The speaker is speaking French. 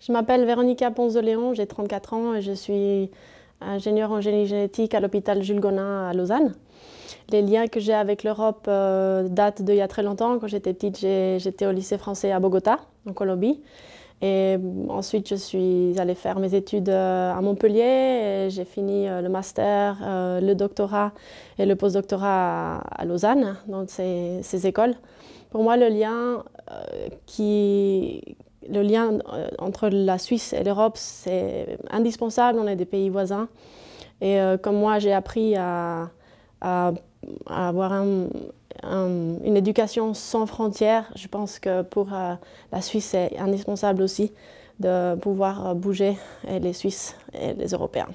Je m'appelle Véronica Ponce j'ai 34 ans et je suis ingénieure en génie génétique à l'hôpital Jules Gonin à Lausanne. Les liens que j'ai avec l'Europe euh, datent d'il y a très longtemps. Quand j'étais petite, j'étais au lycée français à Bogota, en Colombie. Et euh, ensuite, je suis allée faire mes études euh, à Montpellier. J'ai fini le master, le doctorat et le postdoctorat à Lausanne, dans ces écoles. Pour moi, le lien qui, le lien euh, entre la Suisse et l'Europe, c'est indispensable. On est des pays voisins. Et euh, comme moi, j'ai appris à, avoir une éducation sans frontières, je pense que pour euh, la Suisse, c'est indispensable aussi de pouvoir bouger, les Suisses et les Européens.